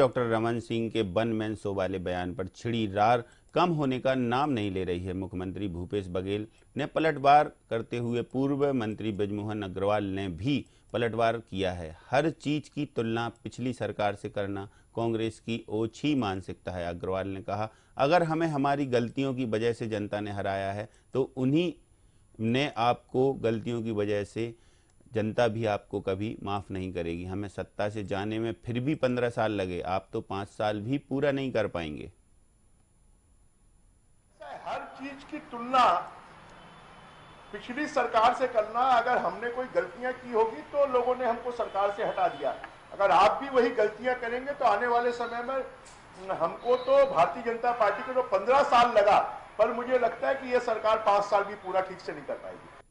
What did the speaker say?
doctor Raman Singh के one man show वाले बयान पर छिड़ी रार कम होने का नाम नहीं ले रही है मुख्यमंत्री भूपेश बघेल ने पलटवार करते हुए पूर्व मंत्री ब्रजमोहन अग्रवाल ने भी पलटवार किया है हर चीज की तुलना पिछली सरकार से करना कांग्रेस की ओछी मानसिकता है अग्रवाल ने कहा अगर हमें हमारी गलतियों की वजह से जनता ने हराया है तो उन्हीं ने आपको गलतियों की वजह से जनता भी आपको कभी माफ़ नहीं करेगी हमें सत्ता से जाने में फिर भी पंद्रह साल लगे आप तो पाँच साल भी पूरा नहीं कर पाएंगे हर चीज की तुलना पिछली सरकार से करना अगर हमने कोई गलतियां की होगी तो लोगों ने हमको सरकार से हटा दिया अगर आप भी वही गलतियां करेंगे तो आने वाले समय में हमको तो भारतीय जनता पार्टी को तो पंद्रह साल लगा पर मुझे लगता है कि यह सरकार पांच साल भी पूरा ठीक से नहीं कर पाएगी